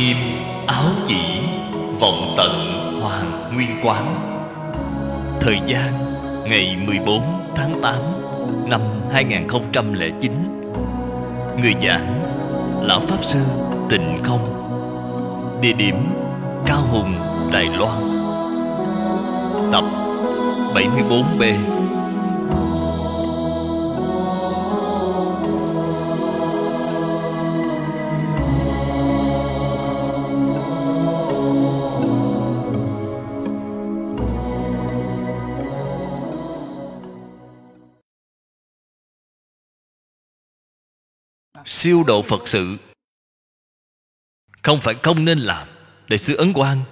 nghiêm áo chỉ vọng tận hoàng nguyên quán thời gian ngày 14 tháng 8 năm 2009 người giảng lão pháp sư tịnh không địa điểm cao hùng đài loan tập 74b siêu độ phật sự không phải không nên làm đại sư ấn quang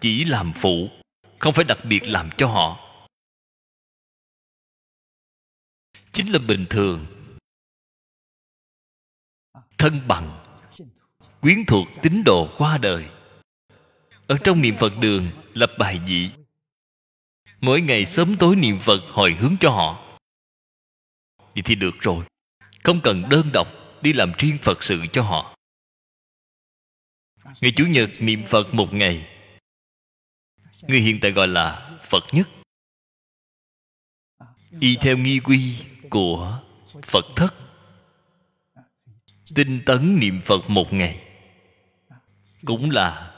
chỉ làm phụ không phải đặc biệt làm cho họ chính là bình thường thân bằng quyến thuộc tín đồ qua đời ở trong niệm phật đường lập bài dị mỗi ngày sớm tối niệm phật hồi hướng cho họ vậy thì được rồi không cần đơn độc đi làm riêng phật sự cho họ ngày chủ nhật niệm phật một ngày người hiện tại gọi là phật nhất y theo nghi quy của phật thất tinh tấn niệm phật một ngày cũng là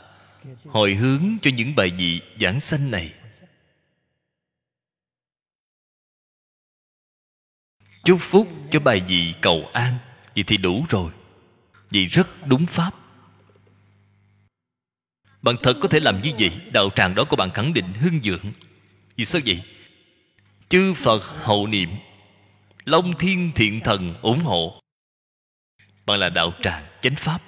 hồi hướng cho những bài vị giảng sanh này chúc phúc cho bài vị cầu an vậy thì đủ rồi vì rất đúng pháp bạn thật có thể làm như vậy đạo tràng đó của bạn khẳng định hưng dưỡng vì sao vậy chư phật hậu niệm long thiên thiện thần ủng hộ bạn là đạo tràng chánh pháp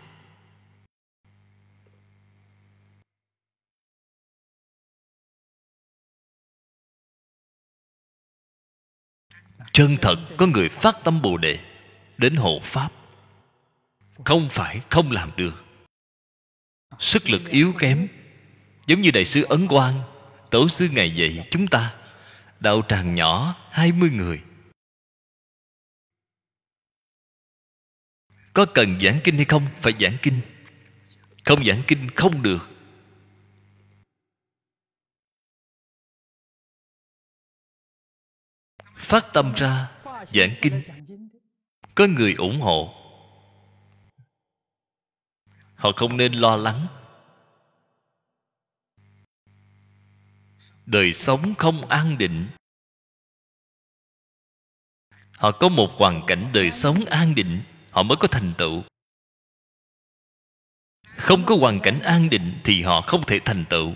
chân thật có người phát tâm bồ đề đến hộ pháp không phải không làm được sức lực yếu kém giống như đại sứ ấn quang tổ sư ngày dạy chúng ta đạo tràng nhỏ hai mươi người có cần giảng kinh hay không phải giảng kinh không giảng kinh không được phát tâm ra giảng kinh có người ủng hộ họ không nên lo lắng đời sống không an định họ có một hoàn cảnh đời sống an định họ mới có thành tựu không có hoàn cảnh an định thì họ không thể thành tựu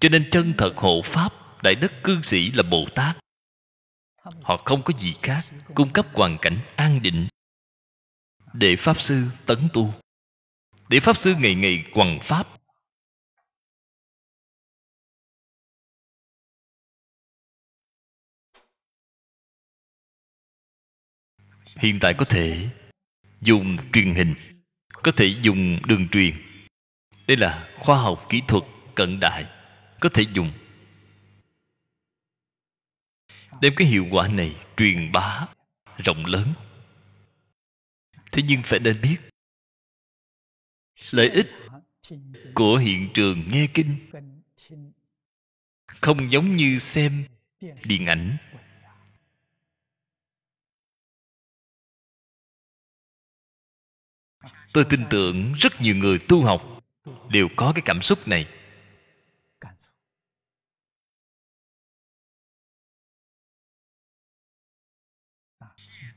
cho nên chân thật hộ pháp đại đức cư sĩ là bồ tát họ không có gì khác cung cấp hoàn cảnh an định để pháp sư tấn tu để pháp sư ngày ngày quần pháp hiện tại có thể dùng truyền hình có thể dùng đường truyền đây là khoa học kỹ thuật cận đại có thể dùng đem cái hiệu quả này truyền bá rộng lớn thế nhưng phải nên biết lợi ích của hiện trường nghe kinh không giống như xem điện ảnh tôi tin tưởng rất nhiều người tu học đều có cái cảm xúc này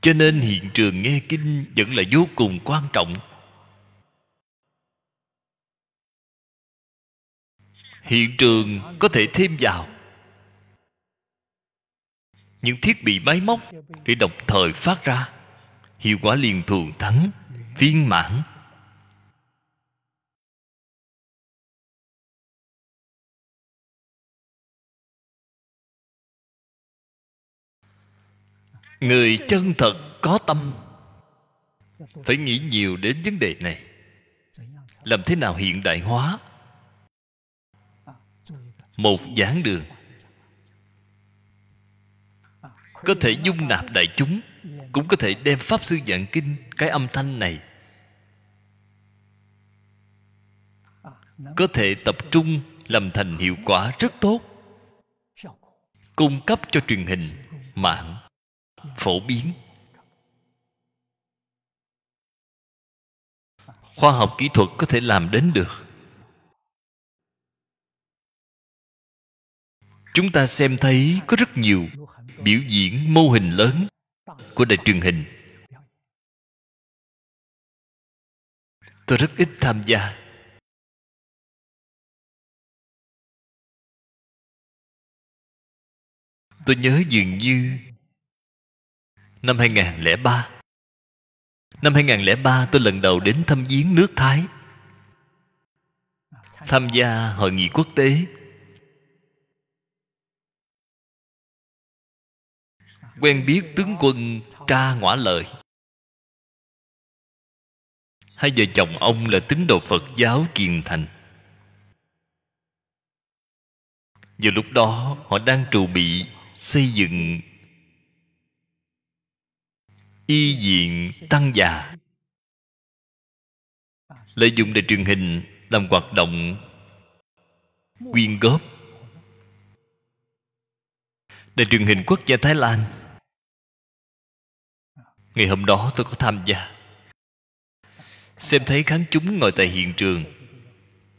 cho nên hiện trường nghe kinh vẫn là vô cùng quan trọng hiện trường có thể thêm vào những thiết bị máy móc để đồng thời phát ra hiệu quả liền thường thắng viên mãn người chân thật có tâm phải nghĩ nhiều đến vấn đề này làm thế nào hiện đại hóa một giảng đường có thể dung nạp đại chúng cũng có thể đem pháp sư giảng kinh cái âm thanh này có thể tập trung làm thành hiệu quả rất tốt cung cấp cho truyền hình mạng phổ biến khoa học kỹ thuật có thể làm đến được chúng ta xem thấy có rất nhiều biểu diễn mô hình lớn của đài truyền hình tôi rất ít tham gia tôi nhớ dường như năm 2003 Năm 2003 tôi lần đầu đến thăm viếng nước Thái Tham gia hội nghị quốc tế Quen biết tướng quân Tra Ngõa Lợi Hai vợ chồng ông là tín đồ Phật giáo kiền thành Vào lúc đó họ đang trù bị xây dựng y diện tăng già lợi dụng để truyền hình làm hoạt động quyên góp để truyền hình quốc gia thái lan ngày hôm đó tôi có tham gia xem thấy khán chúng ngồi tại hiện trường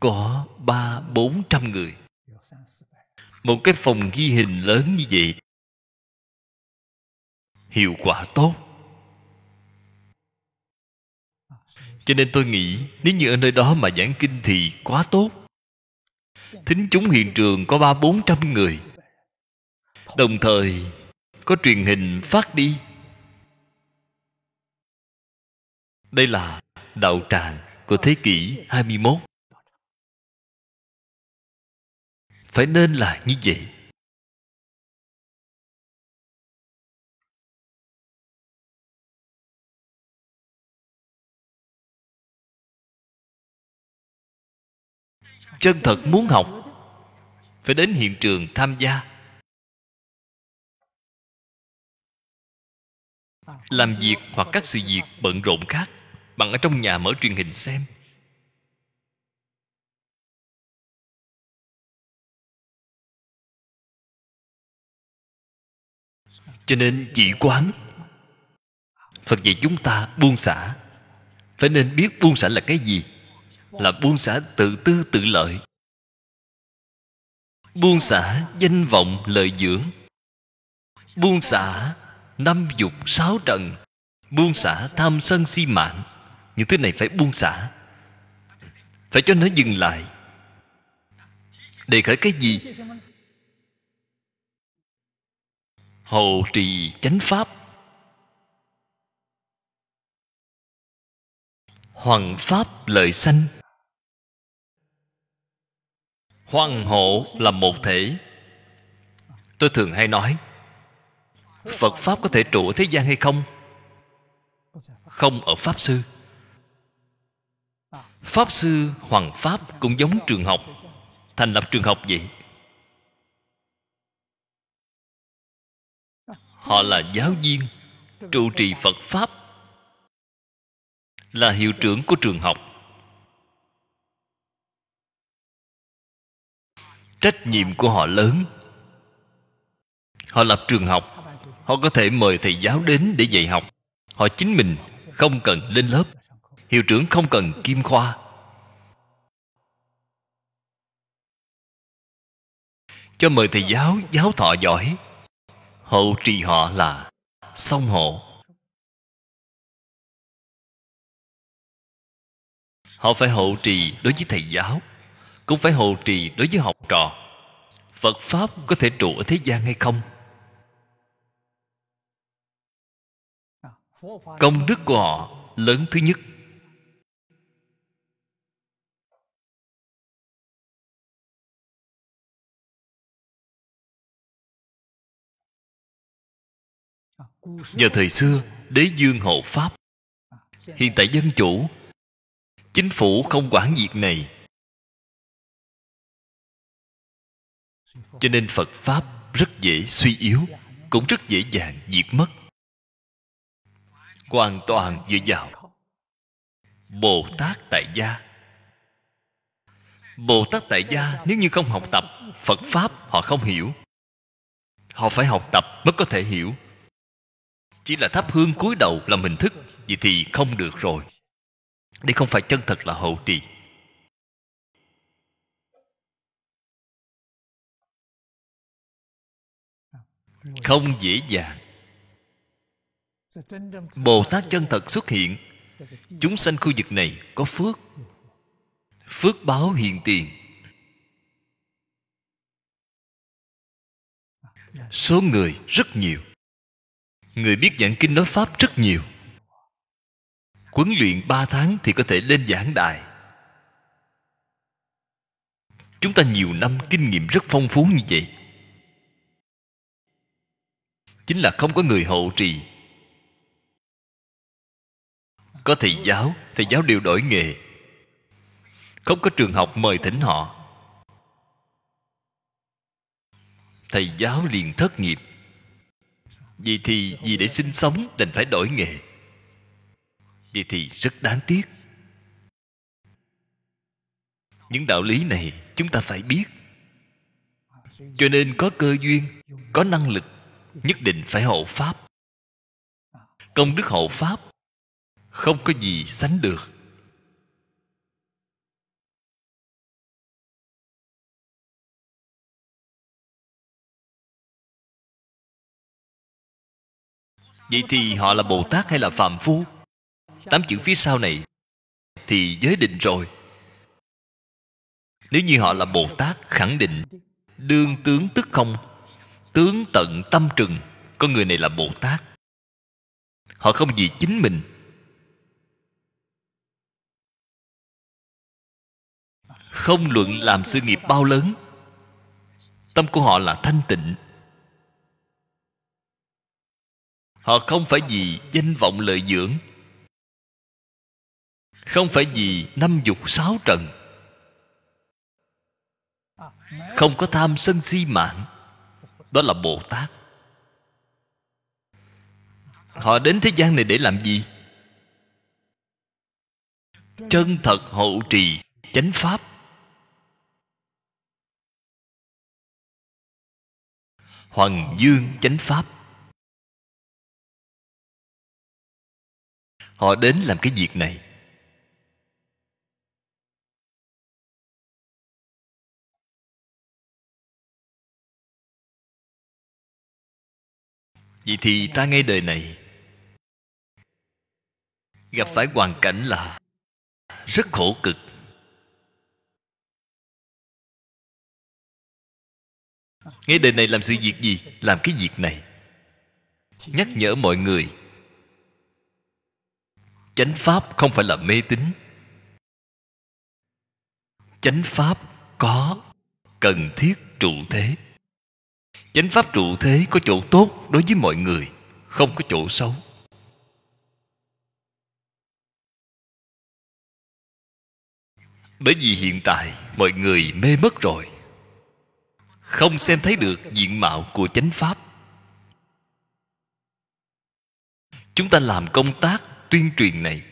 có ba bốn trăm người một cái phòng ghi hình lớn như vậy hiệu quả tốt cho nên tôi nghĩ nếu như ở nơi đó mà giảng kinh thì quá tốt thính chúng hiện trường có ba bốn trăm người đồng thời có truyền hình phát đi đây là đạo tràng của thế kỷ 21 phải nên là như vậy chân thật muốn học phải đến hiện trường tham gia làm việc hoặc các sự việc bận rộn khác bạn ở trong nhà mở truyền hình xem cho nên chỉ quán phật dạy chúng ta buông xả phải nên biết buông xả là cái gì là buông xả tự tư tự lợi buông xả danh vọng lợi dưỡng buông xả năm dục sáu trần buông xả tham sân si mạng những thứ này phải buông xả phải cho nó dừng lại đề khởi cái gì hộ trì chánh pháp hoàng pháp lợi sanh hoang hộ là một thể tôi thường hay nói phật pháp có thể trụ ở thế gian hay không không ở pháp sư pháp sư hoàng pháp cũng giống trường học thành lập trường học vậy họ là giáo viên trụ trì phật pháp là hiệu trưởng của trường học trách nhiệm của họ lớn họ lập trường học họ có thể mời thầy giáo đến để dạy học họ chính mình không cần lên lớp hiệu trưởng không cần kim khoa cho mời thầy giáo giáo thọ giỏi hậu trì họ là song hộ họ phải hậu trì đối với thầy giáo cũng phải hộ trì đối với học trò phật pháp có thể trụ ở thế gian hay không công đức của họ lớn thứ nhất vào thời xưa đế dương hộ pháp hiện tại dân chủ chính phủ không quản việc này cho nên phật pháp rất dễ suy yếu cũng rất dễ dàng diệt mất hoàn toàn dựa vào bồ tát tại gia bồ tát tại gia nếu như không học tập phật pháp họ không hiểu họ phải học tập mới có thể hiểu chỉ là thắp hương cúi đầu làm hình thức vậy thì không được rồi đây không phải chân thật là hậu trì không dễ dàng bồ tát chân thật xuất hiện chúng sanh khu vực này có phước phước báo hiện tiền số người rất nhiều người biết giảng kinh nói pháp rất nhiều huấn luyện ba tháng thì có thể lên giảng đài chúng ta nhiều năm kinh nghiệm rất phong phú như vậy chính là không có người hộ trì có thầy giáo thầy giáo đều đổi nghề không có trường học mời thỉnh họ thầy giáo liền thất nghiệp vì thì vì để sinh sống đành phải đổi nghề vì thì rất đáng tiếc những đạo lý này chúng ta phải biết cho nên có cơ duyên có năng lực nhất định phải hộ pháp công đức hộ pháp không có gì sánh được vậy thì họ là bồ tát hay là phàm phu tám chữ phía sau này thì giới định rồi nếu như họ là bồ tát khẳng định đương tướng tức không tướng tận tâm trừng con người này là bồ tát họ không vì chính mình không luận làm sự nghiệp bao lớn tâm của họ là thanh tịnh họ không phải vì danh vọng lợi dưỡng không phải vì năm dục sáu trần không có tham sân si mạng đó là bồ tát họ đến thế gian này để làm gì chân thật hộ trì chánh pháp hoàng dương chánh pháp họ đến làm cái việc này vậy thì ta ngay đời này gặp phải hoàn cảnh là rất khổ cực ngay đời này làm sự việc gì làm cái việc này nhắc nhở mọi người chánh pháp không phải là mê tín chánh pháp có cần thiết trụ thế chánh pháp trụ thế có chỗ tốt đối với mọi người không có chỗ xấu bởi vì hiện tại mọi người mê mất rồi không xem thấy được diện mạo của chánh pháp chúng ta làm công tác tuyên truyền này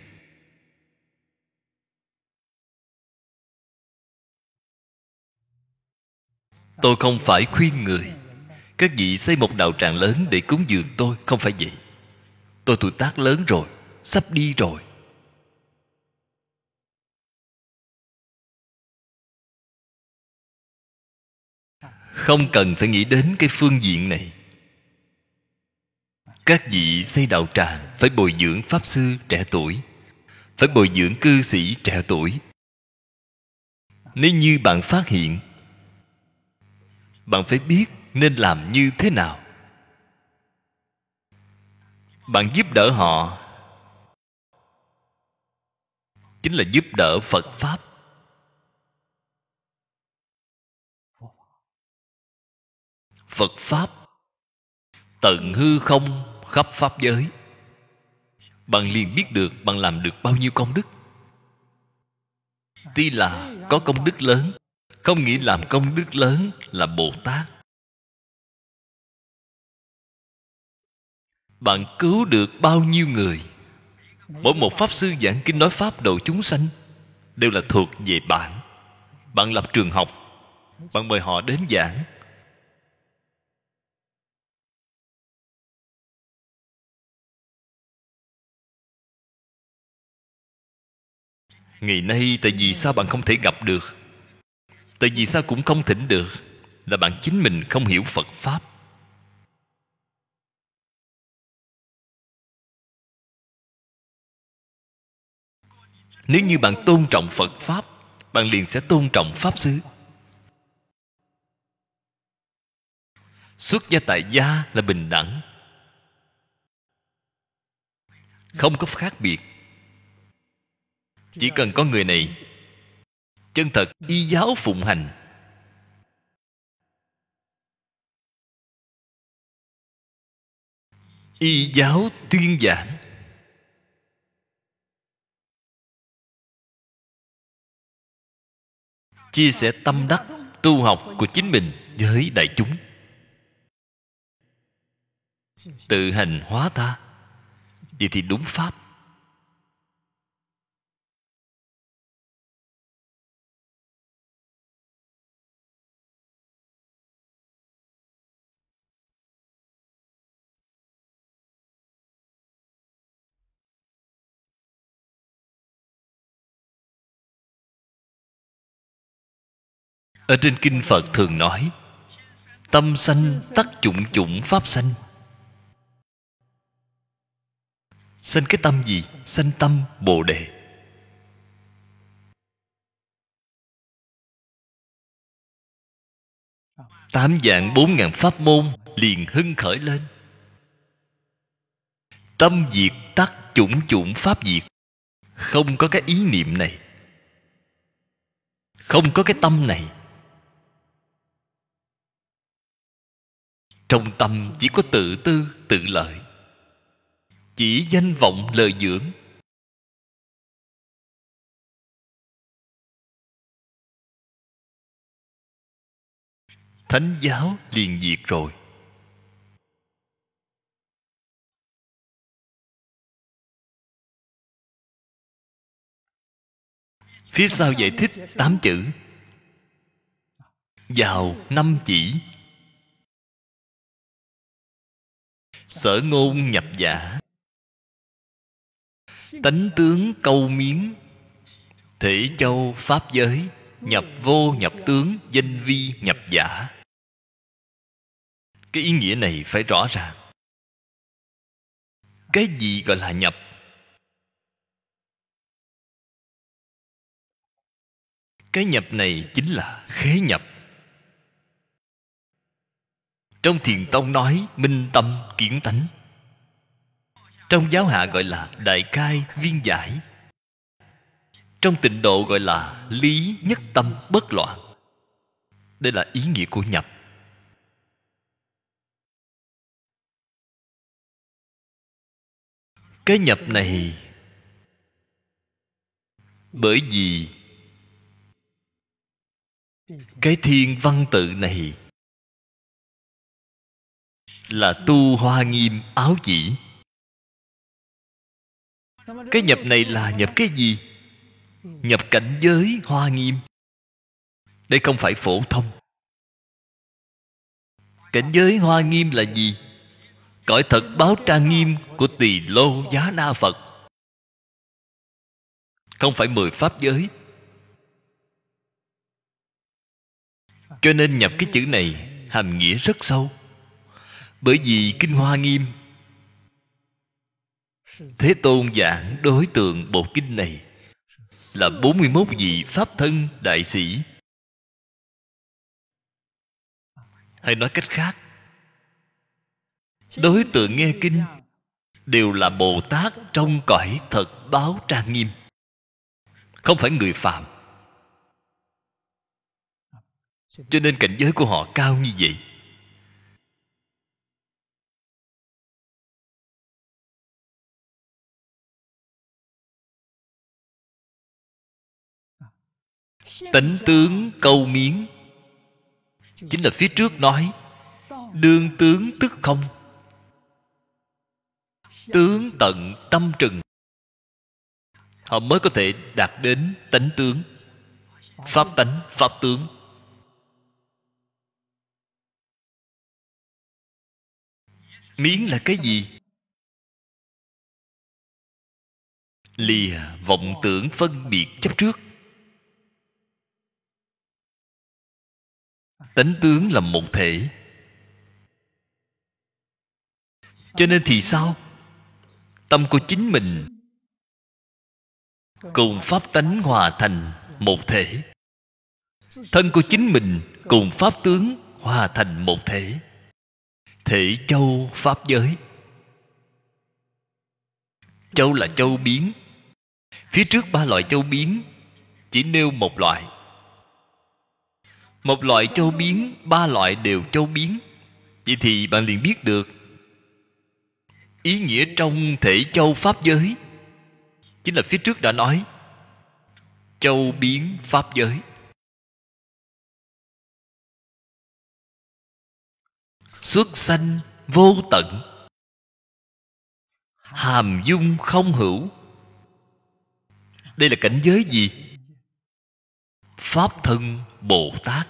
tôi không phải khuyên người các vị xây một đạo tràng lớn để cúng dường tôi không phải vậy tôi tuổi tác lớn rồi sắp đi rồi không cần phải nghĩ đến cái phương diện này các vị xây đạo tràng phải bồi dưỡng pháp sư trẻ tuổi phải bồi dưỡng cư sĩ trẻ tuổi nếu như bạn phát hiện bạn phải biết nên làm như thế nào bạn giúp đỡ họ chính là giúp đỡ phật pháp phật pháp tận hư không khắp pháp giới bạn liền biết được bạn làm được bao nhiêu công đức tuy là có công đức lớn không nghĩ làm công đức lớn là bồ tát bạn cứu được bao nhiêu người mỗi một pháp sư giảng kinh nói pháp độ chúng sanh đều là thuộc về bạn bạn lập trường học bạn mời họ đến giảng ngày nay tại vì sao bạn không thể gặp được tại vì sao cũng không thỉnh được là bạn chính mình không hiểu phật pháp nếu như bạn tôn trọng phật pháp bạn liền sẽ tôn trọng pháp xứ xuất gia tại gia là bình đẳng không có khác biệt chỉ cần có người này chân thật y giáo phụng hành y giáo tuyên giảng chia sẻ tâm đắc tu học của chính mình với đại chúng tự hành hóa ta vậy thì đúng pháp ở trên kinh phật thường nói tâm sanh tắc chủng chủng pháp sanh sanh cái tâm gì sanh tâm bồ đề tám dạng bốn ngàn pháp môn liền hưng khởi lên tâm diệt tắc chủng chủng pháp diệt không có cái ý niệm này không có cái tâm này trong tâm chỉ có tự tư tự lợi chỉ danh vọng lời dưỡng thánh giáo liền diệt rồi phía sau giải thích tám chữ vào năm chỉ sở ngôn nhập giả tánh tướng câu miếng thể châu pháp giới nhập vô nhập tướng danh vi nhập giả cái ý nghĩa này phải rõ ràng cái gì gọi là nhập cái nhập này chính là khế nhập trong thiền tông nói minh tâm kiến tánh trong giáo hạ gọi là đại khai viên giải trong tịnh độ gọi là lý nhất tâm bất loạn đây là ý nghĩa của nhập cái nhập này bởi vì cái thiên văn tự này là tu hoa nghiêm áo chỉ cái nhập này là nhập cái gì nhập cảnh giới hoa nghiêm đây không phải phổ thông cảnh giới hoa nghiêm là gì cõi thật báo trang nghiêm của tỳ lô giá na phật không phải mười pháp giới cho nên nhập cái chữ này hàm nghĩa rất sâu bởi vì kinh hoa nghiêm thế tôn giảng đối tượng bộ kinh này là 41 vị pháp thân đại sĩ hay nói cách khác đối tượng nghe kinh đều là bồ tát trong cõi thật báo trang nghiêm không phải người phạm cho nên cảnh giới của họ cao như vậy tánh tướng câu miếng chính là phía trước nói đương tướng tức không tướng tận tâm trừng họ mới có thể đạt đến tánh tướng pháp tánh pháp tướng miếng là cái gì lìa vọng tưởng phân biệt chấp trước tánh tướng là một thể cho nên thì sao tâm của chính mình cùng pháp tánh hòa thành một thể thân của chính mình cùng pháp tướng hòa thành một thể thể châu pháp giới châu là châu biến phía trước ba loại châu biến chỉ nêu một loại một loại châu biến ba loại đều châu biến vậy thì bạn liền biết được ý nghĩa trong thể châu pháp giới chính là phía trước đã nói châu biến pháp giới xuất sanh vô tận hàm dung không hữu đây là cảnh giới gì pháp thân bồ tát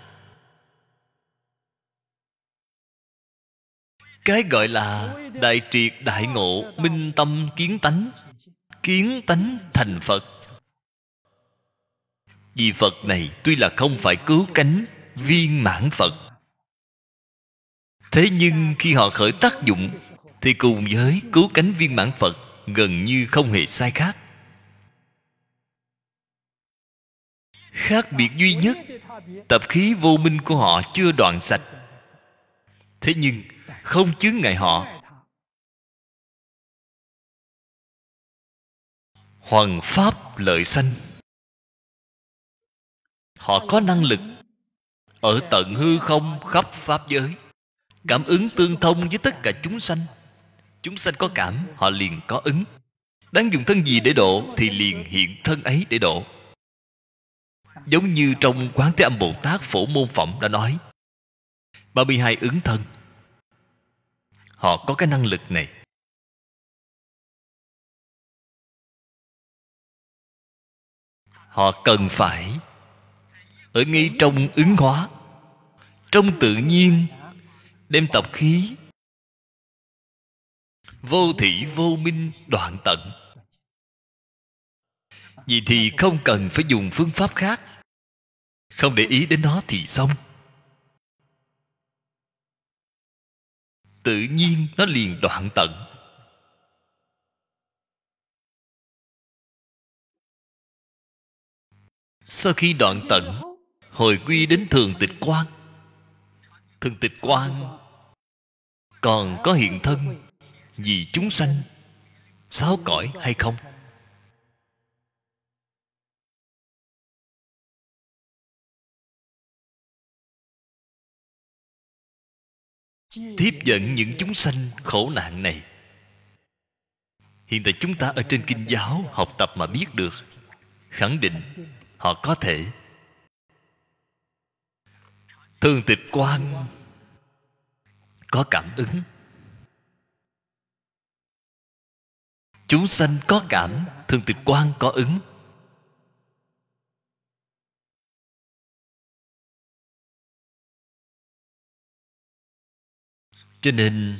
cái gọi là đại triệt đại ngộ minh tâm kiến tánh kiến tánh thành phật vì phật này tuy là không phải cứu cánh viên mãn phật thế nhưng khi họ khởi tác dụng thì cùng với cứu cánh viên mãn phật gần như không hề sai khác khác biệt duy nhất tập khí vô minh của họ chưa đoạn sạch thế nhưng không chướng ngại họ hoàn pháp lợi sanh họ có năng lực ở tận hư không khắp pháp giới cảm ứng tương thông với tất cả chúng sanh chúng sanh có cảm họ liền có ứng đang dùng thân gì để độ thì liền hiện thân ấy để độ Giống như trong Quán Thế Âm Bồ Tát Phổ Môn Phẩm đã nói 32 ứng thân Họ có cái năng lực này Họ cần phải Ở ngay trong ứng hóa Trong tự nhiên Đem tập khí Vô thị vô minh đoạn tận vì thì không cần phải dùng phương pháp khác không để ý đến nó thì xong tự nhiên nó liền đoạn tận sau khi đoạn tận hồi quy đến thường tịch quan thường tịch quan còn có hiện thân vì chúng sanh sáu cõi hay không tiếp dẫn những chúng sanh khổ nạn này hiện tại chúng ta ở trên kinh giáo học tập mà biết được khẳng định họ có thể thường tịch quan có cảm ứng chúng sanh có cảm thường tịch quan có ứng cho nên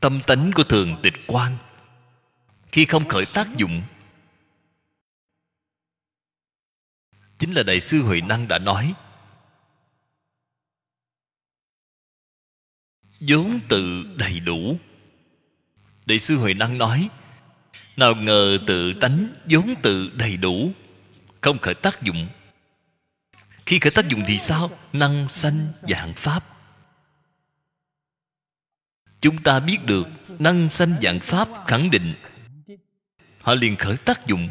tâm tánh của thường tịch quan khi không khởi tác dụng chính là đại sư huệ năng đã nói vốn tự đầy đủ đại sư huệ năng nói nào ngờ tự tánh vốn tự đầy đủ không khởi tác dụng khi khởi tác dụng thì sao? Năng sanh dạng pháp Chúng ta biết được Năng sanh dạng pháp khẳng định Họ liền khởi tác dụng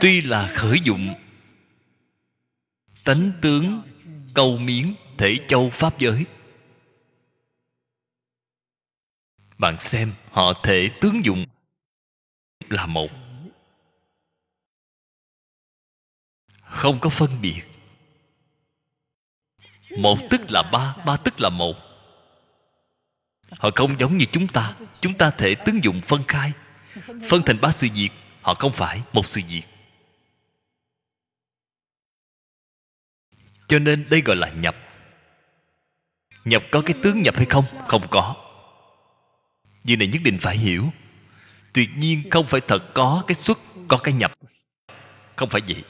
Tuy là khởi dụng Tánh tướng Câu miến Thể châu Pháp giới Bạn xem họ thể tướng dụng Là một không có phân biệt một tức là ba ba tức là một họ không giống như chúng ta chúng ta thể tướng dụng phân khai phân thành ba sự việc họ không phải một sự việc cho nên đây gọi là nhập nhập có cái tướng nhập hay không không có vì này nhất định phải hiểu tuyệt nhiên không phải thật có cái xuất có cái nhập không phải vậy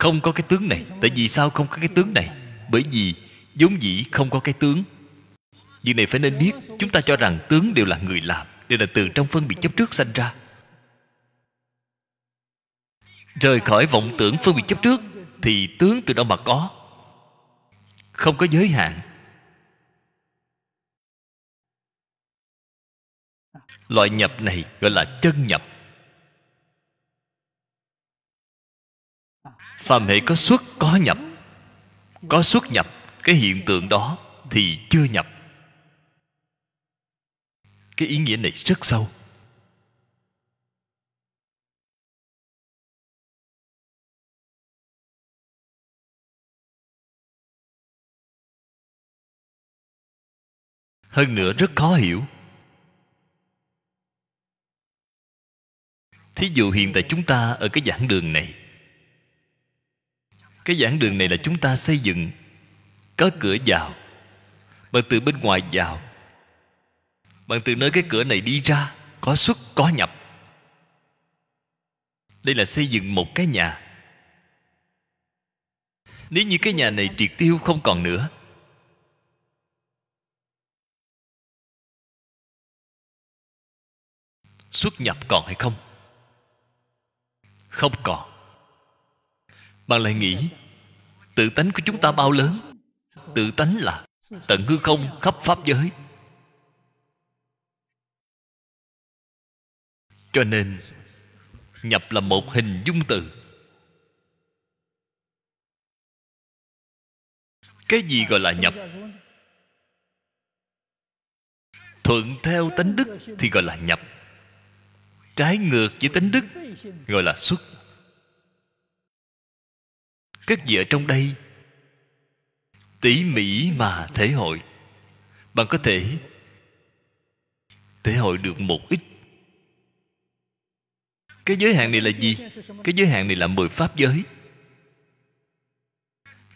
không có cái tướng này Tại vì sao không có cái tướng này Bởi vì vốn dĩ không có cái tướng Việc này phải nên biết Chúng ta cho rằng tướng đều là người làm Đều là từ trong phân biệt chấp trước sanh ra Rời khỏi vọng tưởng phân biệt chấp trước Thì tướng từ đâu mà có Không có giới hạn Loại nhập này gọi là chân nhập phàm hệ có xuất có nhập có xuất nhập cái hiện tượng đó thì chưa nhập cái ý nghĩa này rất sâu hơn nữa rất khó hiểu thí dụ hiện tại chúng ta ở cái giảng đường này cái giảng đường này là chúng ta xây dựng Có cửa vào Bạn từ bên ngoài vào Bạn từ nơi cái cửa này đi ra Có xuất có nhập Đây là xây dựng một cái nhà Nếu như cái nhà này triệt tiêu không còn nữa Xuất nhập còn hay không? Không còn bạn lại nghĩ tự tánh của chúng ta bao lớn tự tánh là tận hư không khắp pháp giới cho nên nhập là một hình dung từ cái gì gọi là nhập thuận theo tánh đức thì gọi là nhập trái ngược với tánh đức gọi là xuất cất dựa trong đây tỉ mỉ mà thể hội bạn có thể thể hội được một ít cái giới hạn này là gì cái giới hạn này là mười pháp giới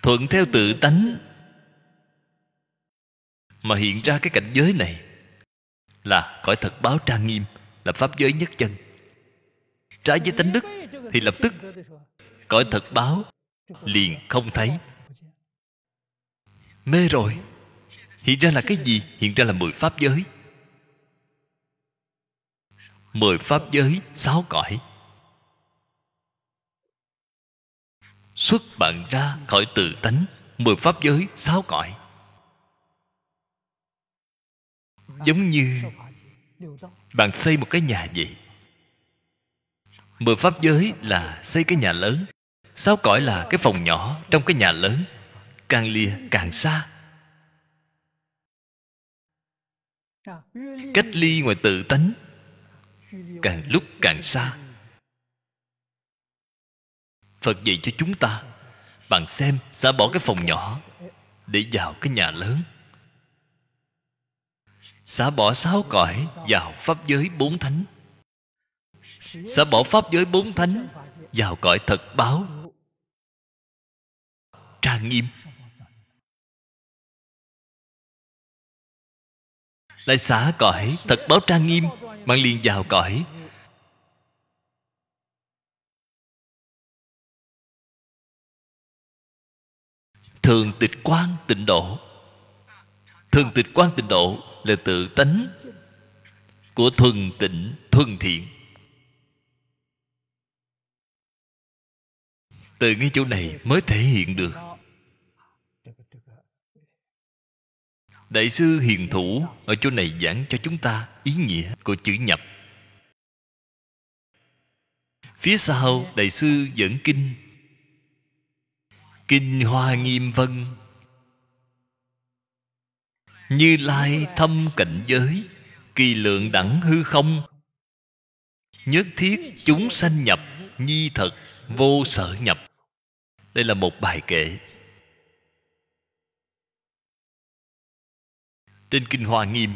thuận theo tự tánh mà hiện ra cái cảnh giới này là cõi thật báo trang nghiêm là pháp giới nhất chân trái với tánh đức thì lập tức cõi thật báo liền không thấy mê rồi hiện ra là cái gì hiện ra là mười pháp giới mười pháp giới sáu cõi xuất bạn ra khỏi tự tánh mười pháp giới sáu cõi giống như bạn xây một cái nhà vậy mười pháp giới là xây cái nhà lớn Sáu cõi là cái phòng nhỏ trong cái nhà lớn Càng lìa càng xa Cách ly ngoài tự tánh Càng lúc càng xa Phật dạy cho chúng ta Bạn xem xả bỏ cái phòng nhỏ Để vào cái nhà lớn Xả bỏ sáu cõi Vào pháp giới bốn thánh Xả bỏ pháp giới bốn thánh Vào cõi thật báo nghiêm lại xả cõi thật báo tra nghiêm mang liền vào cõi thường tịch quan tịnh độ thường tịch quan tịnh độ là tự tánh của thuần tịnh thuần thiện từ ngay chỗ này mới thể hiện được đại sư hiền thủ ở chỗ này giảng cho chúng ta ý nghĩa của chữ nhập phía sau đại sư dẫn kinh kinh hoa nghiêm vân như lai thâm cảnh giới kỳ lượng đẳng hư không nhất thiết chúng sanh nhập nhi thật vô sở nhập đây là một bài kệ Trên Kinh Hoa Nghiêm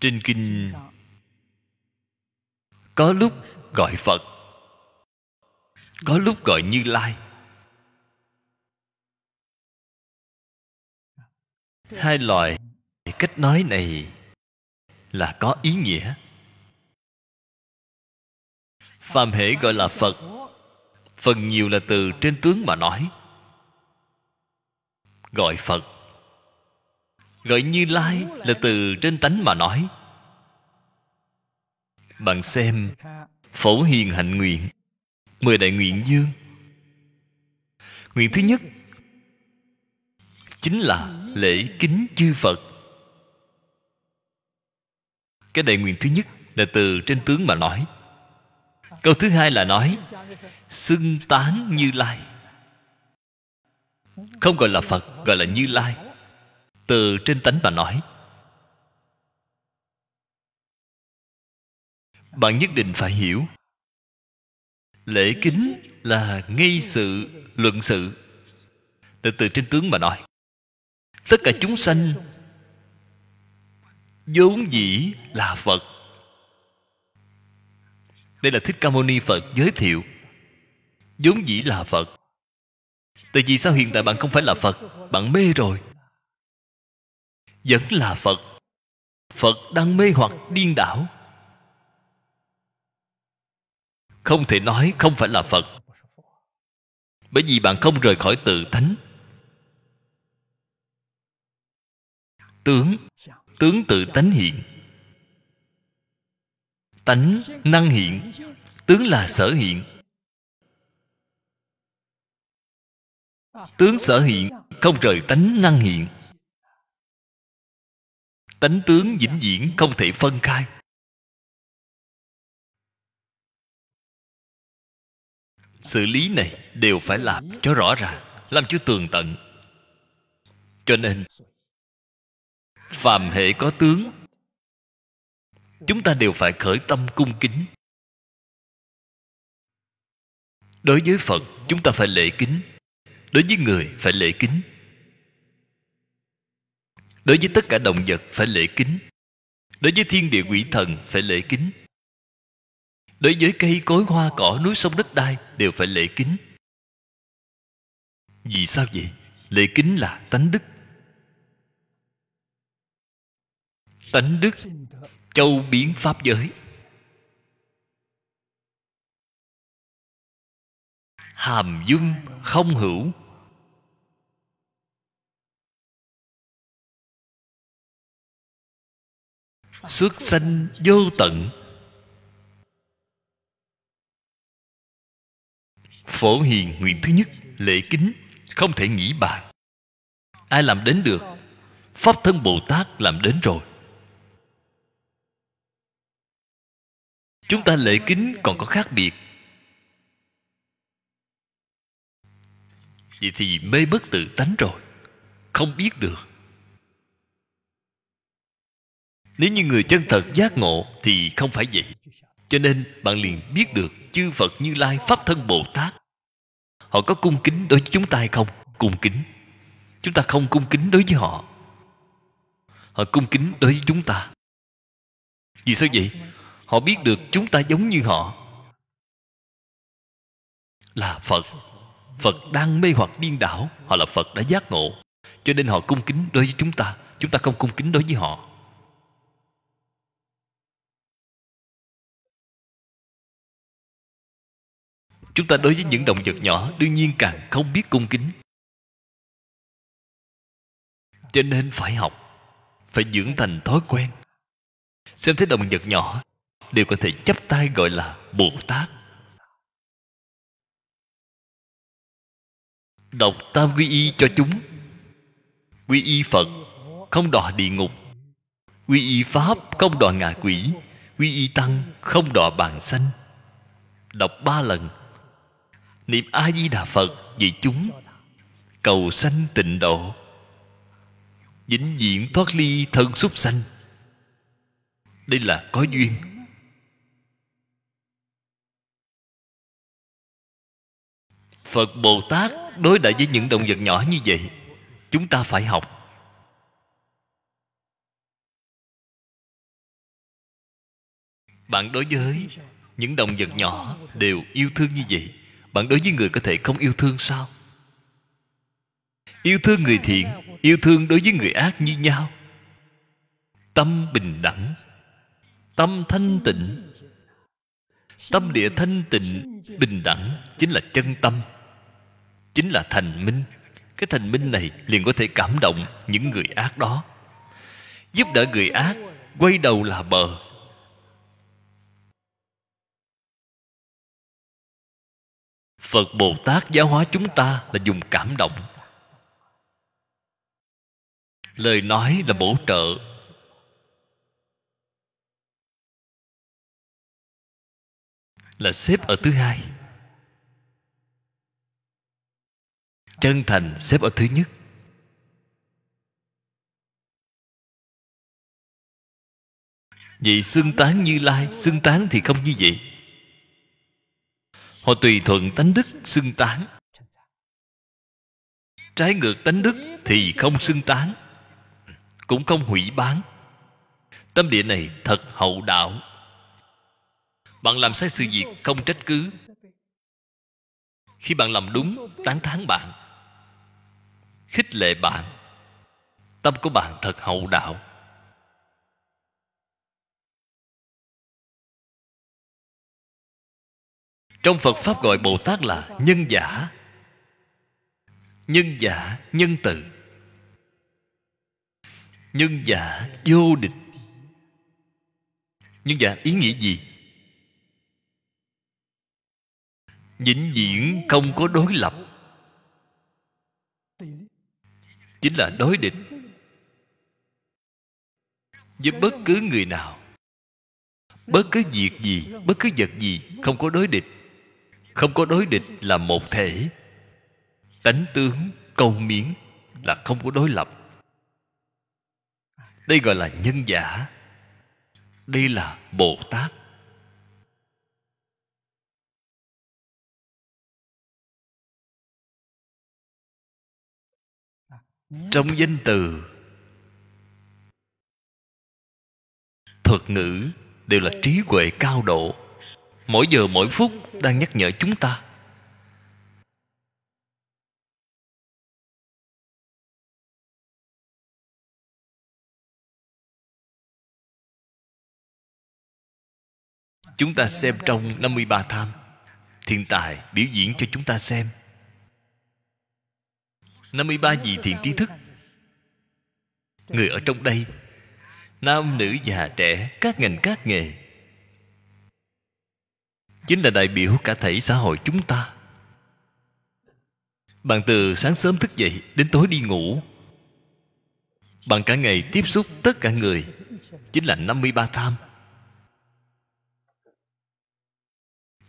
Trên Kinh Có lúc gọi Phật Có lúc gọi Như Lai Hai loại cách nói này là có ý nghĩa phàm hệ gọi là phật phần nhiều là từ trên tướng mà nói gọi phật gọi như lai là từ trên tánh mà nói bạn xem phổ hiền hạnh nguyện mười đại nguyện dương nguyện thứ nhất chính là lễ kính chư phật cái đại nguyện thứ nhất là từ trên tướng mà nói câu thứ hai là nói xưng tán như lai không gọi là phật gọi là như lai từ trên tánh mà nói bạn nhất định phải hiểu lễ kính là nghi sự luận sự từ từ trên tướng mà nói tất cả chúng sanh vốn dĩ là phật đây là thích ca mâu ni phật giới thiệu vốn dĩ là phật Tại vì sao hiện tại bạn không phải là Phật Bạn mê rồi Vẫn là Phật Phật đang mê hoặc điên đảo Không thể nói không phải là Phật Bởi vì bạn không rời khỏi tự tánh Tướng Tướng tự tánh hiện Tánh năng hiện Tướng là sở hiện tướng sở hiện không rời tánh năng hiện tánh tướng vĩnh viễn không thể phân khai xử lý này đều phải làm cho rõ ràng làm cho tường tận cho nên phàm hệ có tướng chúng ta đều phải khởi tâm cung kính đối với phật chúng ta phải lễ kính đối với người phải lễ kính đối với tất cả động vật phải lễ kính đối với thiên địa quỷ thần phải lễ kính đối với cây cối hoa cỏ núi sông đất đai đều phải lễ kính vì sao vậy lễ kính là tánh đức tánh đức châu biến pháp giới hàm dung không hữu xuất sanh vô tận phổ hiền nguyện thứ nhất lễ kính không thể nghĩ bàn ai làm đến được pháp thân bồ tát làm đến rồi chúng ta lễ kính còn có khác biệt vậy thì mê bất tự tánh rồi không biết được Nếu như người chân thật giác ngộ Thì không phải vậy Cho nên bạn liền biết được Chư Phật Như Lai Pháp Thân Bồ Tát Họ có cung kính đối với chúng ta hay không? Cung kính Chúng ta không cung kính đối với họ Họ cung kính đối với chúng ta Vì sao vậy? Họ biết được chúng ta giống như họ Là Phật Phật đang mê hoặc điên đảo Họ là Phật đã giác ngộ Cho nên họ cung kính đối với chúng ta Chúng ta không cung kính đối với họ chúng ta đối với những động vật nhỏ đương nhiên càng không biết cung kính cho nên phải học phải dưỡng thành thói quen xem thấy động vật nhỏ đều có thể chắp tay gọi là bồ tát đọc tam quy y cho chúng quy y phật không đọa địa ngục quy y pháp không đọa ngạ quỷ quy y tăng không đọa bàn sanh đọc ba lần niệm a di đà phật vì chúng cầu sanh tịnh độ vĩnh diện thoát ly thân súc sanh đây là có duyên phật bồ tát đối đãi với những động vật nhỏ như vậy chúng ta phải học bạn đối với những động vật nhỏ đều yêu thương như vậy bạn đối với người có thể không yêu thương sao yêu thương người thiện yêu thương đối với người ác như nhau tâm bình đẳng tâm thanh tịnh tâm địa thanh tịnh bình đẳng chính là chân tâm chính là thành minh cái thành minh này liền có thể cảm động những người ác đó giúp đỡ người ác quay đầu là bờ phật bồ tát giáo hóa chúng ta là dùng cảm động lời nói là bổ trợ là xếp ở thứ hai chân thành xếp ở thứ nhất vậy xưng tán như lai xưng tán thì không như vậy họ tùy thuận tánh đức xưng tán trái ngược tánh đức thì không xưng tán cũng không hủy bán tâm địa này thật hậu đạo bạn làm sai sự việc không trách cứ khi bạn làm đúng tán thán bạn khích lệ bạn tâm của bạn thật hậu đạo trong phật pháp gọi bồ tát là nhân giả nhân giả nhân từ nhân giả vô địch nhân giả ý nghĩa gì vĩnh viễn không có đối lập chính là đối địch với bất cứ người nào bất cứ việc gì bất cứ vật gì không có đối địch không có đối địch là một thể tánh tướng câu miếng là không có đối lập đây gọi là nhân giả đây là bồ tát trong danh từ thuật ngữ đều là trí huệ cao độ mỗi giờ mỗi phút đang nhắc nhở chúng ta chúng ta xem trong 53 tham thiên tài biểu diễn cho chúng ta xem 53 vị thiền trí thức người ở trong đây nam nữ già trẻ các ngành các nghề chính là đại biểu cả thể xã hội chúng ta bạn từ sáng sớm thức dậy đến tối đi ngủ bằng cả ngày tiếp xúc tất cả người chính là 53 tham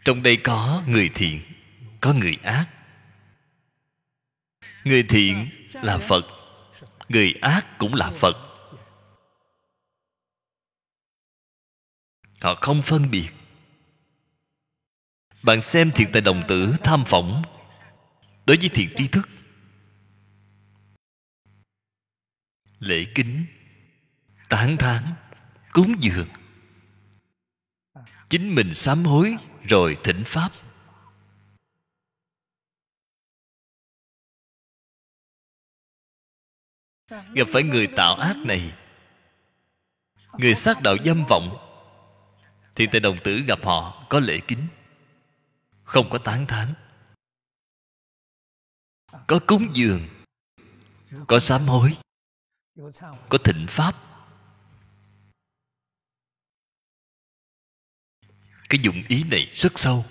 trong đây có người thiện có người ác người thiện là phật người ác cũng là phật họ không phân biệt bạn xem thiện tài đồng tử tham phỏng đối với thiện tri thức lễ kính tán thán cúng dường chính mình sám hối rồi thỉnh pháp gặp phải người tạo ác này người sát đạo dâm vọng thì tại đồng tử gặp họ có lễ kính không có tán thán có cúng dường có sám hối có thịnh pháp cái dụng ý này rất sâu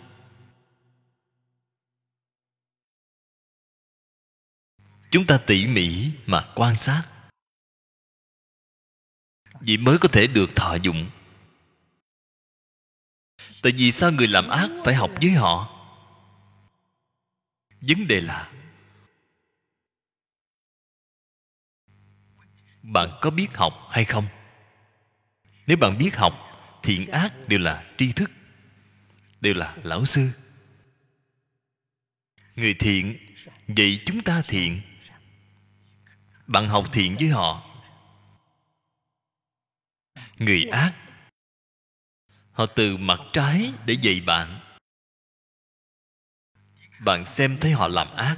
chúng ta tỉ mỉ mà quan sát vì mới có thể được thọ dụng tại vì sao người làm ác phải học với họ vấn đề là bạn có biết học hay không nếu bạn biết học thiện ác đều là tri thức đều là lão sư người thiện vậy chúng ta thiện bạn học thiện với họ người ác họ từ mặt trái để dạy bạn bạn xem thấy họ làm ác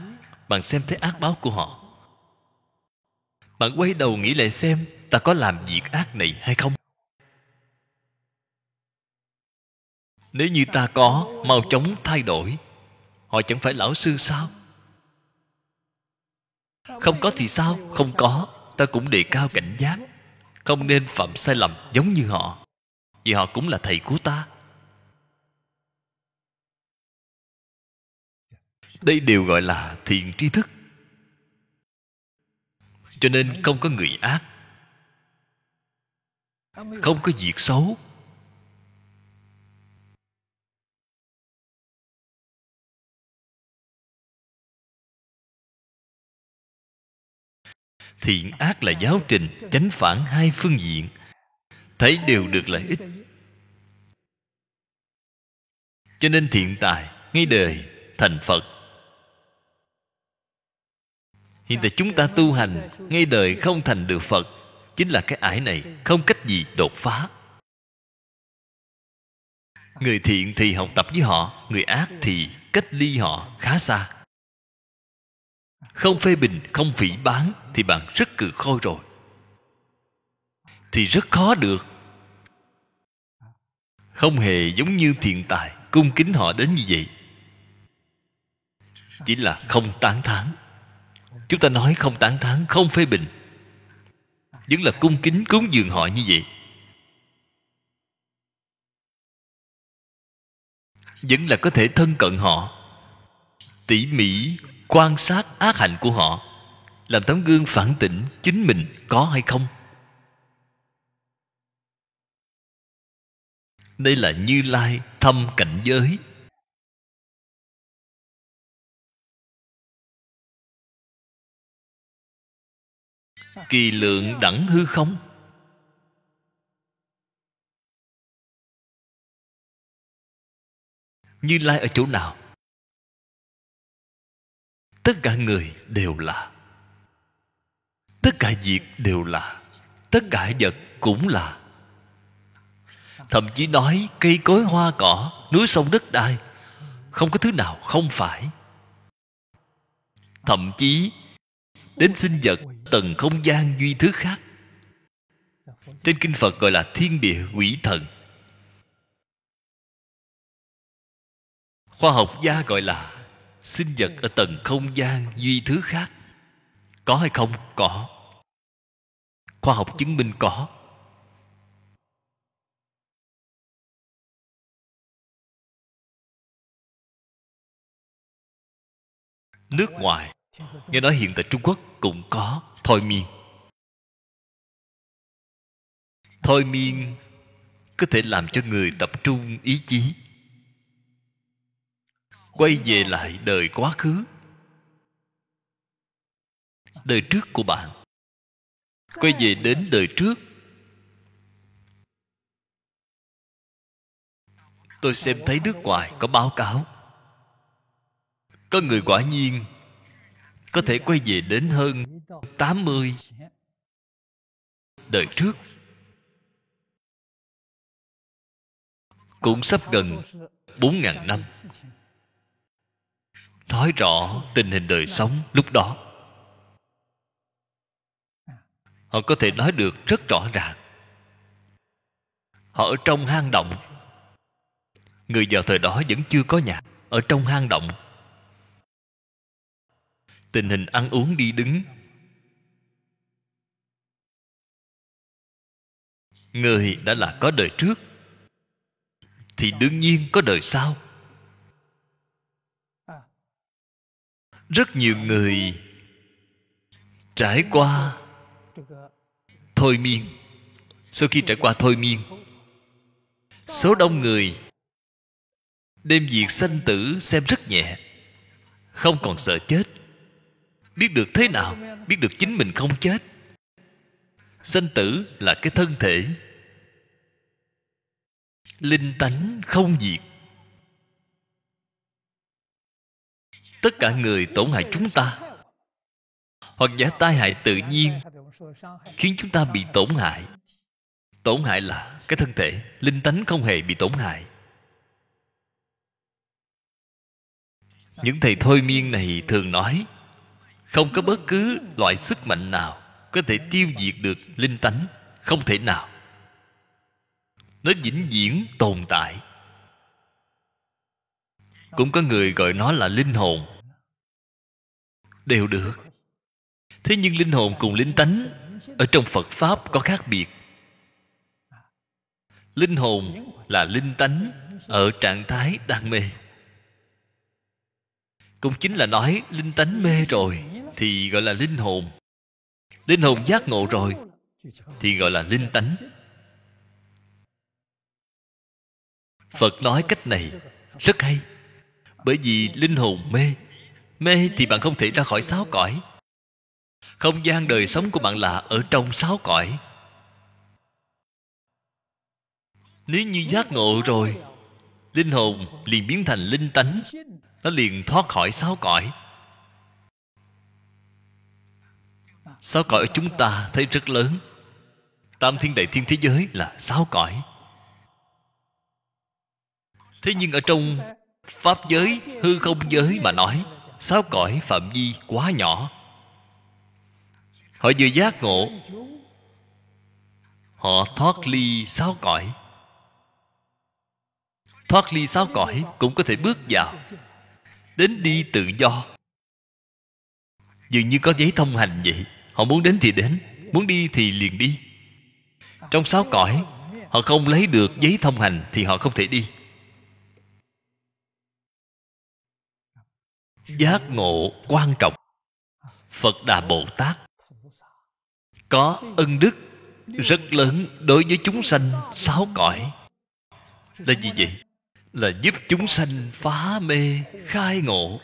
bạn xem thấy ác báo của họ bạn quay đầu nghĩ lại xem ta có làm việc ác này hay không nếu như ta có mau chóng thay đổi họ chẳng phải lão sư sao không có thì sao không có ta cũng đề cao cảnh giác không nên phạm sai lầm giống như họ vì họ cũng là thầy của ta đây đều gọi là thiền tri thức cho nên không có người ác không có việc xấu thiện ác là giáo trình chánh phản hai phương diện thấy đều được lợi ích cho nên thiện tài ngay đời thành phật hiện tại chúng ta tu hành ngay đời không thành được phật chính là cái ải này không cách gì đột phá người thiện thì học tập với họ người ác thì cách ly họ khá xa không phê bình không phỉ bán thì bạn rất cừ khôi rồi thì rất khó được không hề giống như thiện tài cung kính họ đến như vậy chỉ là không tán thán chúng ta nói không tán thán không phê bình vẫn là cung kính cúng dường họ như vậy vẫn là có thể thân cận họ tỉ mỉ quan sát ác hạnh của họ làm tấm gương phản tỉnh chính mình có hay không đây là như lai thâm cảnh giới kỳ lượng đẳng hư không như lai ở chỗ nào tất cả người đều là tất cả việc đều là tất cả vật cũng là thậm chí nói cây cối hoa cỏ núi sông đất đai không có thứ nào không phải thậm chí đến sinh vật tầng không gian duy thứ khác trên kinh phật gọi là thiên địa quỷ thần khoa học gia gọi là sinh vật ở tầng không gian duy thứ khác có hay không có khoa học chứng minh có nước ngoài nghe nói hiện tại trung quốc cũng có thôi miên thôi miên có thể làm cho người tập trung ý chí quay về lại đời quá khứ đời trước của bạn quay về đến đời trước tôi xem thấy nước ngoài có báo cáo có người quả nhiên có thể quay về đến hơn 80 đời trước cũng sắp gần 4.000 năm nói rõ tình hình đời sống lúc đó họ có thể nói được rất rõ ràng họ ở trong hang động người vào thời đó vẫn chưa có nhà ở trong hang động tình hình ăn uống đi đứng người đã là có đời trước thì đương nhiên có đời sau rất nhiều người trải qua thôi miên sau khi trải qua thôi miên số đông người đêm việc sanh tử xem rất nhẹ không còn sợ chết biết được thế nào biết được chính mình không chết sinh tử là cái thân thể linh tánh không diệt tất cả người tổn hại chúng ta hoặc giả tai hại tự nhiên khiến chúng ta bị tổn hại tổn hại là cái thân thể linh tánh không hề bị tổn hại những thầy thôi miên này thường nói không có bất cứ loại sức mạnh nào có thể tiêu diệt được linh tánh không thể nào nó vĩnh viễn tồn tại cũng có người gọi nó là linh hồn đều được thế nhưng linh hồn cùng linh tánh ở trong phật pháp có khác biệt linh hồn là linh tánh ở trạng thái đang mê cũng chính là nói linh tánh mê rồi thì gọi là linh hồn linh hồn giác ngộ rồi thì gọi là linh tánh phật nói cách này rất hay bởi vì linh hồn mê mê thì bạn không thể ra khỏi sáu cõi không gian đời sống của bạn là ở trong sáu cõi nếu như giác ngộ rồi linh hồn liền biến thành linh tánh nó liền thoát khỏi sáu cõi sáu cõi chúng ta thấy rất lớn tam thiên đại thiên thế giới là sáu cõi thế nhưng ở trong pháp giới hư không giới mà nói sáu cõi phạm vi quá nhỏ họ vừa giác ngộ họ thoát ly sáu cõi thoát ly sáu cõi cũng có thể bước vào đến đi tự do dường như có giấy thông hành vậy họ muốn đến thì đến muốn đi thì liền đi trong sáu cõi họ không lấy được giấy thông hành thì họ không thể đi giác ngộ quan trọng phật đà bồ tát có ân đức rất lớn đối với chúng sanh sáu cõi là gì vậy là giúp chúng sanh phá mê khai ngộ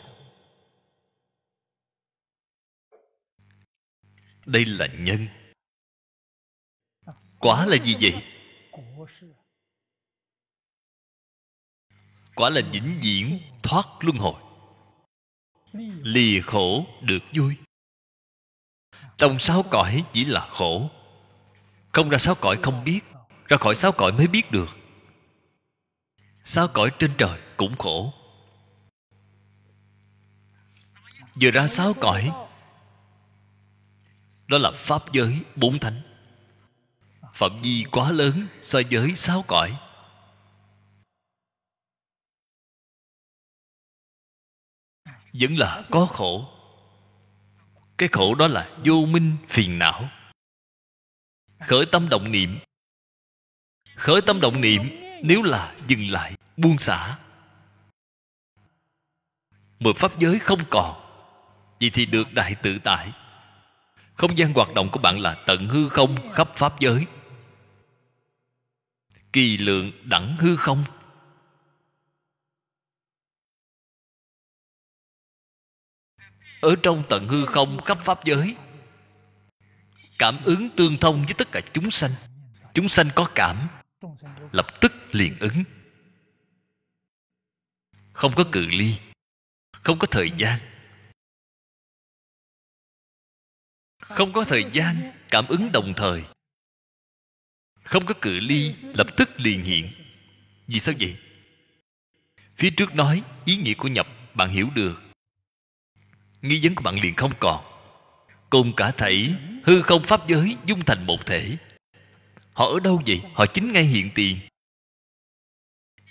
đây là nhân quả là gì vậy quả là vĩnh viễn thoát luân hồi lì khổ được vui trong sáu cõi chỉ là khổ không ra sáu cõi không biết ra khỏi sáu cõi mới biết được sao cõi trên trời cũng khổ vừa ra sáu cõi đó là pháp giới bốn thánh phạm vi quá lớn so với sáu cõi vẫn là có khổ cái khổ đó là vô minh phiền não khởi tâm động niệm khởi tâm động niệm nếu là dừng lại buông xả mười pháp giới không còn vậy thì được đại tự tại không gian hoạt động của bạn là tận hư không khắp pháp giới kỳ lượng đẳng hư không ở trong tận hư không khắp pháp giới cảm ứng tương thông với tất cả chúng sanh chúng sanh có cảm lập tức liền ứng không có cự ly không có thời gian không có thời gian cảm ứng đồng thời không có cự ly lập tức liền hiện vì sao vậy phía trước nói ý nghĩa của nhập bạn hiểu được nghi vấn của bạn liền không còn cùng cả thảy hư không pháp giới dung thành một thể họ ở đâu vậy họ chính ngay hiện tiền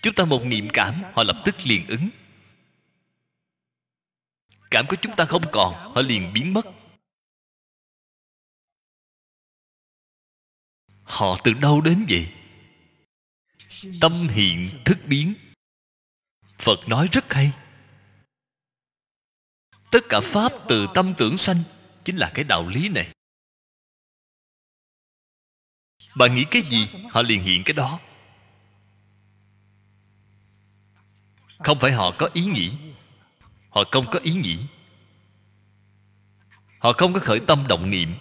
chúng ta một niệm cảm họ lập tức liền ứng cảm của chúng ta không còn họ liền biến mất họ từ đâu đến vậy tâm hiện thức biến phật nói rất hay tất cả pháp từ tâm tưởng sanh chính là cái đạo lý này bạn nghĩ cái gì họ liền hiện cái đó không phải họ có ý nghĩ họ không có ý nghĩ họ không có khởi tâm động niệm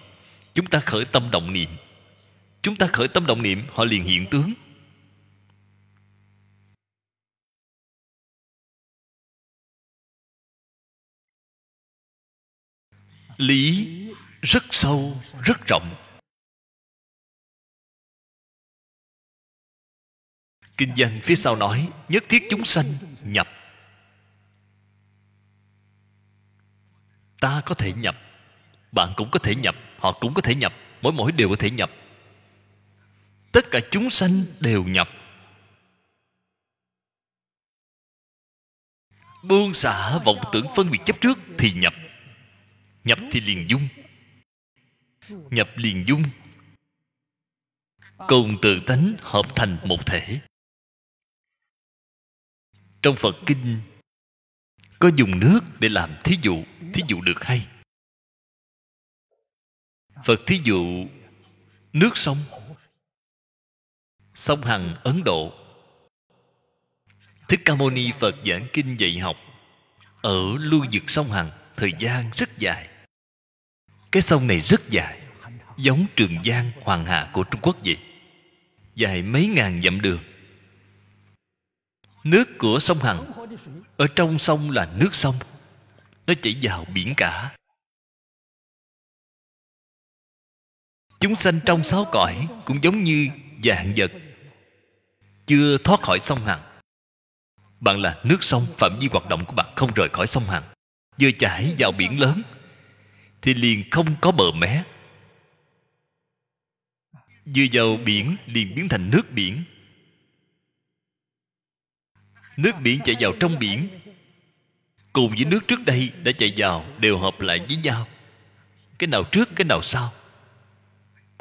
chúng ta khởi tâm động niệm chúng ta khởi tâm động niệm họ liền hiện tướng lý rất sâu rất rộng kinh văn phía sau nói nhất thiết chúng sanh nhập ta có thể nhập bạn cũng có thể nhập họ cũng có thể nhập mỗi mỗi đều có thể nhập tất cả chúng sanh đều nhập buông xả vọng tưởng phân biệt chấp trước thì nhập nhập thì liền dung nhập liền dung cùng tự tánh hợp thành một thể trong phật kinh có dùng nước để làm thí dụ thí dụ được hay phật thí dụ nước sông sông hằng ấn độ thích ca mâu ni phật giảng kinh dạy học ở lưu vực sông hằng thời gian rất dài cái sông này rất dài giống trường giang hoàng hà của trung quốc vậy dài mấy ngàn dặm đường nước của sông hằng ở trong sông là nước sông nó chảy vào biển cả chúng sanh trong sáu cõi cũng giống như dạng vật chưa thoát khỏi sông hằng bạn là nước sông phạm vi hoạt động của bạn không rời khỏi sông hằng vừa chảy vào biển lớn thì liền không có bờ mé vừa vào biển liền biến thành nước biển nước biển chạy vào trong biển cùng với nước trước đây đã chạy vào đều hợp lại với nhau cái nào trước cái nào sau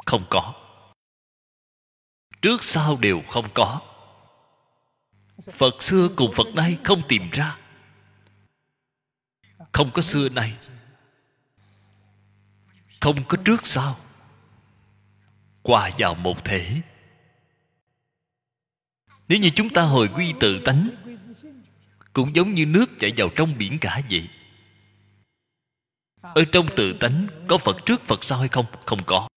không có trước sau đều không có phật xưa cùng phật nay không tìm ra không có xưa nay không có trước sau hòa vào một thể nếu như chúng ta hồi quy tự tánh cũng giống như nước chảy vào trong biển cả vậy ở trong tự tánh có phật trước phật sau hay không không có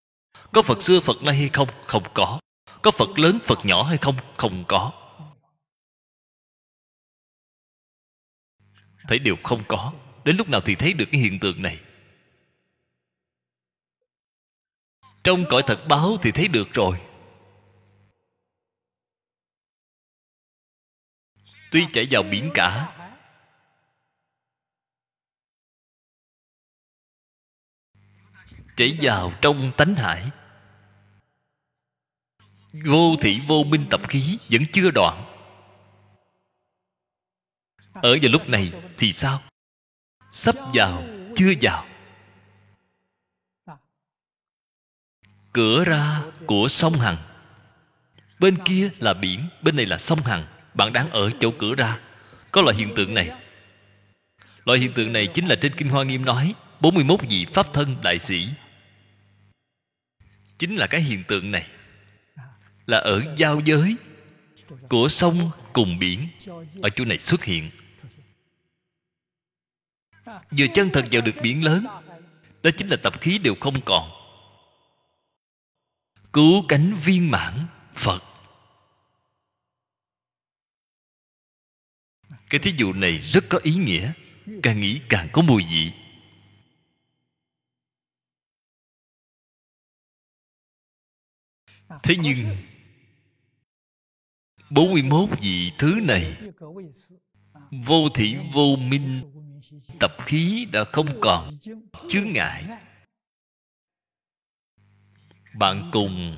có phật xưa phật nay hay không không có có phật lớn phật nhỏ hay không không có thấy đều không có đến lúc nào thì thấy được cái hiện tượng này trong cõi thật báo thì thấy được rồi tuy chảy vào biển cả chảy vào trong tánh hải vô thị vô minh tập khí vẫn chưa đoạn ở vào lúc này thì sao sắp vào chưa vào cửa ra của sông hằng bên kia là biển bên này là sông hằng bạn đáng ở chỗ cửa ra có loại hiện tượng này loại hiện tượng này chính là trên kinh hoa nghiêm nói 41 vị pháp thân đại sĩ chính là cái hiện tượng này là ở giao giới của sông cùng biển ở chỗ này xuất hiện vừa chân thật vào được biển lớn đó chính là tập khí đều không còn cứu cánh viên mãn phật cái thí dụ này rất có ý nghĩa càng nghĩ càng có mùi vị thế nhưng 41 vị thứ này Vô thị vô minh Tập khí đã không còn Chướng ngại Bạn cùng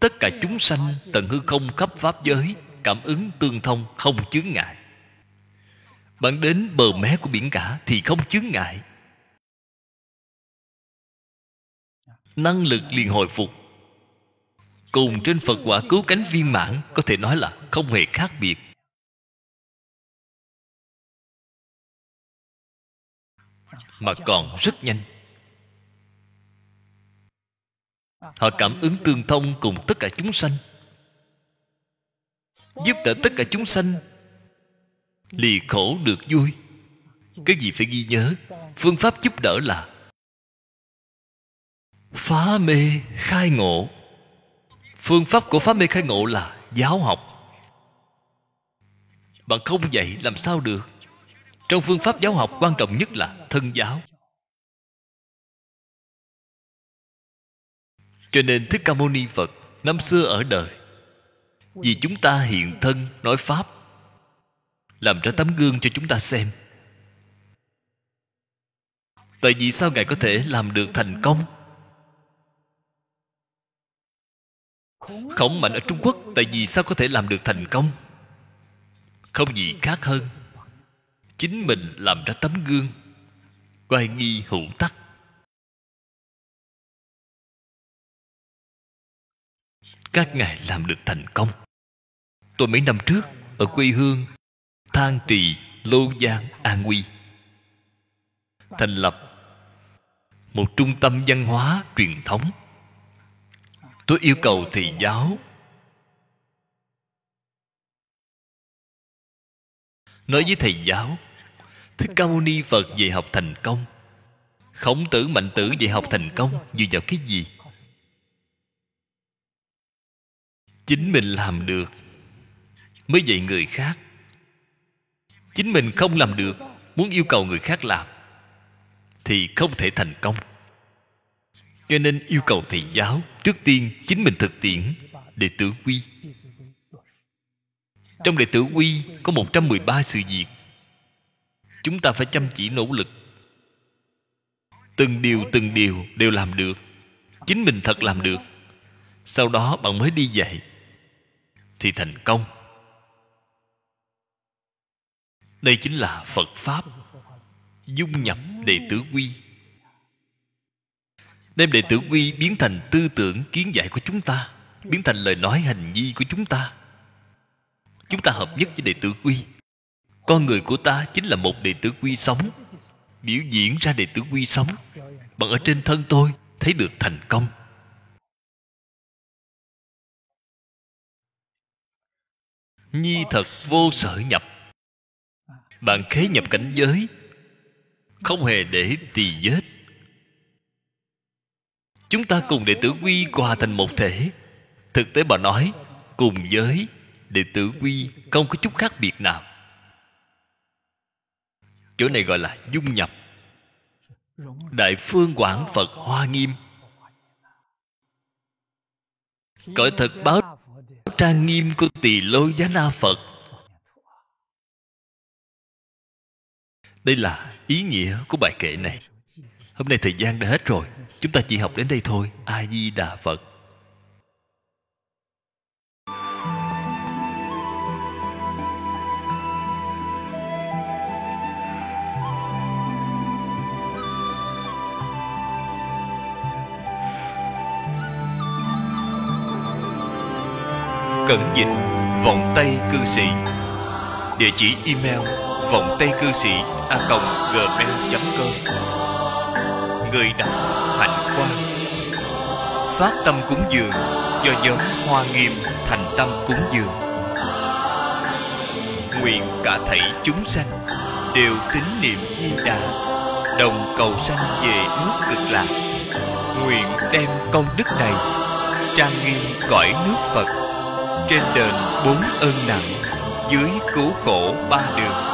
Tất cả chúng sanh Tận hư không khắp Pháp giới Cảm ứng tương thông không chướng ngại bạn đến bờ mé của biển cả thì không chướng ngại năng lực liền hồi phục cùng trên phật quả cứu cánh viên mãn có thể nói là không hề khác biệt mà còn rất nhanh họ cảm ứng tương thông cùng tất cả chúng sanh giúp đỡ tất cả chúng sanh lì khổ được vui cái gì phải ghi nhớ phương pháp giúp đỡ là phá mê khai ngộ phương pháp của phá mê khai ngộ là giáo học bạn không dạy làm sao được trong phương pháp giáo học quan trọng nhất là thân giáo cho nên thích ca mâu ni phật năm xưa ở đời vì chúng ta hiện thân nói pháp làm ra tấm gương cho chúng ta xem tại vì sao ngài có thể làm được thành công khổng mạnh ở trung quốc tại vì sao có thể làm được thành công không gì khác hơn chính mình làm ra tấm gương quay nghi hữu tắc các ngài làm được thành công tôi mấy năm trước ở quê hương than trì lô giang an nguy thành lập một trung tâm văn hóa truyền thống tôi yêu cầu thầy giáo nói với thầy giáo thích ca mâu ni phật về học thành công khổng tử mạnh tử về học thành công dựa vào cái gì chính mình làm được mới dạy người khác chính mình không làm được muốn yêu cầu người khác làm thì không thể thành công cho nên yêu cầu thầy giáo trước tiên chính mình thực tiễn đệ tử quy trong đệ tử quy có 113 sự việc chúng ta phải chăm chỉ nỗ lực từng điều từng điều đều làm được chính mình thật làm được sau đó bạn mới đi dạy thì thành công đây chính là phật pháp dung nhập đệ tử quy đem đệ tử quy biến thành tư tưởng kiến giải của chúng ta biến thành lời nói hành vi của chúng ta chúng ta hợp nhất với đệ tử quy con người của ta chính là một đệ tử quy sống biểu diễn ra đệ tử quy sống bằng ở trên thân tôi thấy được thành công nhi thật vô sở nhập bạn khế nhập cảnh giới không hề để tỳ vết chúng ta cùng đệ tử quy hòa thành một thể thực tế bà nói cùng giới đệ tử quy không có chút khác biệt nào chỗ này gọi là dung nhập đại phương quảng phật hoa nghiêm cõi thật báo trang nghiêm của tỳ lô giá na phật Đây là ý nghĩa của bài kệ này. Hôm nay thời gian đã hết rồi. Chúng ta chỉ học đến đây thôi. A-di-đà Phật. Cẩn dịch Vòng tay cư sĩ Địa chỉ email vòng tay cư sĩ a gmail.com Người đọc Hạnh quan, Phát tâm cúng dường do nhóm Hoa Nghiêm thành tâm cúng dường Nguyện cả thảy chúng sanh đều tín niệm Di Đà đồng cầu sanh về nước cực lạc nguyện đem công đức này trang nghiêm cõi nước Phật trên đền bốn ơn nặng dưới cứu khổ ba đường